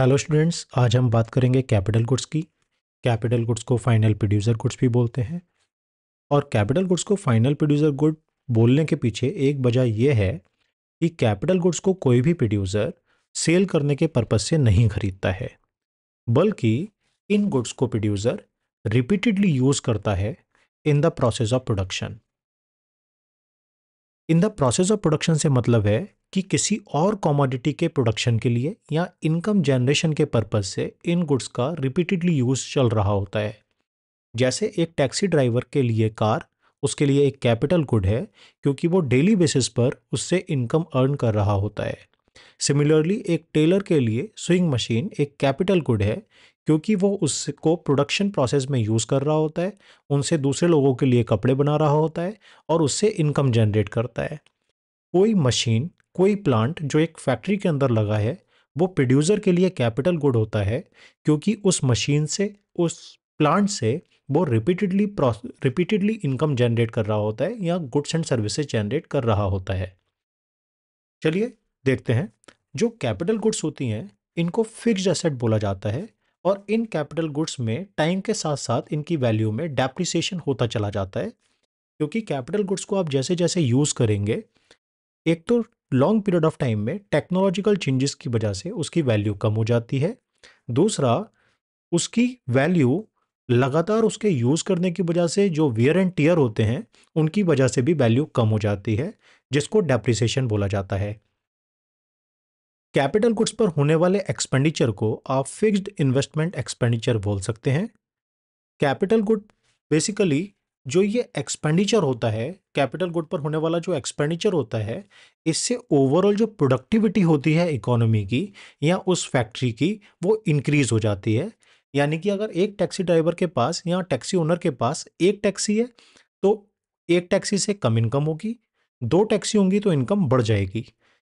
hello students आज हम बात करेंगे कैपिटल गुड्स की कैपिटल गुड्स को फाइनल प्रोड्यूसर गुड्स भी बोलते हैं और कैपिटल गुड्स को फाइनल प्रोड्यूसर गुड बोलने के पीछे एक वजह यह है कि कैपिटल गुड्स को कोई भी प्रोड्यूसर सेल करने के पर्पज़ से नहीं खरीदता है बल्कि इन गुड्स को प्रोड्यूसर रिपीटेडली यूज़ करता है in the process of production in the process of production से मतलब है कि किसी और कॉमोडिटी के प्रोडक्शन के लिए या इनकम जनरेशन के पर्पज से इन गुड्स का रिपीटेडली यूज़ चल रहा होता है जैसे एक टैक्सी ड्राइवर के लिए कार उसके लिए एक कैपिटल गुड है क्योंकि वो डेली बेसिस पर उससे इनकम अर्न कर रहा होता है सिमिलरली एक टेलर के लिए स्विंग मशीन एक कैपिटल गुड है क्योंकि वो उसको प्रोडक्शन प्रोसेस में यूज़ कर रहा होता है उनसे दूसरे लोगों के लिए कपड़े बना रहा होता है और उससे इनकम जनरेट करता है कोई मशीन कोई प्लांट जो एक फैक्ट्री के अंदर लगा है वो प्रोड्यूसर के लिए कैपिटल गुड होता है क्योंकि उस मशीन से उस प्लांट से वो रिपीटेडली रिपीटेडली इनकम जनरेट कर रहा होता है या गुड्स एंड सर्विसेज जनरेट कर रहा होता है चलिए देखते हैं जो कैपिटल गुड्स होती हैं इनको फिक्स्ड एसेट बोला जाता है और इन कैपिटल गुड्स में टाइम के साथ साथ इनकी वैल्यू में डेप्रिसिएशन होता चला जाता है क्योंकि कैपिटल गुड्स को आप जैसे जैसे यूज़ करेंगे एक तो लॉन्ग पीरियड ऑफ टाइम में टेक्नोलॉजिकल चेंजेस की वजह से उसकी वैल्यू कम हो जाती है दूसरा उसकी वैल्यू लगातार उसके यूज़ करने की वजह से जो वियर एंड टीयर होते हैं उनकी वजह से भी वैल्यू कम हो जाती है जिसको डेप्रिसिएशन बोला जाता है कैपिटल गुड्स पर होने वाले एक्सपेंडिचर को आप फिक्स्ड इन्वेस्टमेंट एक्सपेंडिचर बोल सकते हैं कैपिटल गुड बेसिकली जो ये एक्सपेंडिचर होता है कैपिटल गुड पर होने वाला जो एक्सपेंडिचर होता है इससे ओवरऑल जो प्रोडक्टिविटी होती है इकोनॉमी की या उस फैक्ट्री की वो इंक्रीज हो जाती है यानी कि अगर एक टैक्सी ड्राइवर के पास या टैक्सी ओनर के पास एक टैक्सी है तो एक टैक्सी से कम इनकम होगी दो टैक्सी होंगी तो इनकम बढ़ जाएगी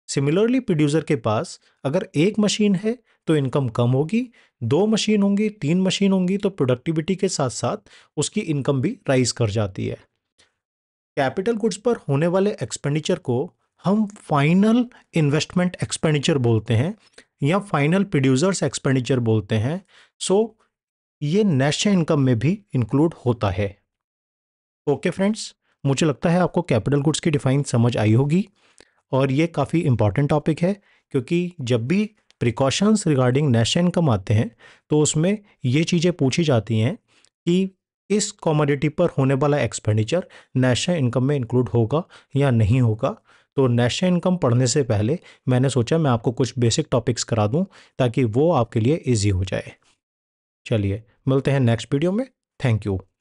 सिमिलरली प्रोड्यूसर के पास अगर एक मशीन है तो इनकम कम होगी दो मशीन होंगी तीन मशीन होंगी तो प्रोडक्टिविटी के साथ साथ उसकी इनकम भी राइज कर जाती है कैपिटल गुड्स पर होने वाले एक्सपेंडिचर को हम फाइनल इन्वेस्टमेंट एक्सपेंडिचर बोलते हैं या फाइनल प्रोड्यूसर्स एक्सपेंडिचर बोलते हैं सो so, ये नेशनल इनकम में भी इंक्लूड होता है ओके okay फ्रेंड्स मुझे लगता है आपको कैपिटल गुड्स की डिफाइन समझ आई होगी और ये काफ़ी इम्पॉर्टेंट टॉपिक है क्योंकि जब भी प्रिकॉशंस रिगार्डिंग नेशनल इनकम आते हैं तो उसमें ये चीज़ें पूछी जाती हैं कि इस कॉमोडिटी पर होने वाला एक्सपेंडिचर नेशनल इनकम में इंक्लूड होगा या नहीं होगा तो नेशनल इनकम पढ़ने से पहले मैंने सोचा मैं आपको कुछ बेसिक टॉपिक्स करा दूं ताकि वो आपके लिए इजी हो जाए चलिए मिलते हैं नेक्स्ट वीडियो में थैंक यू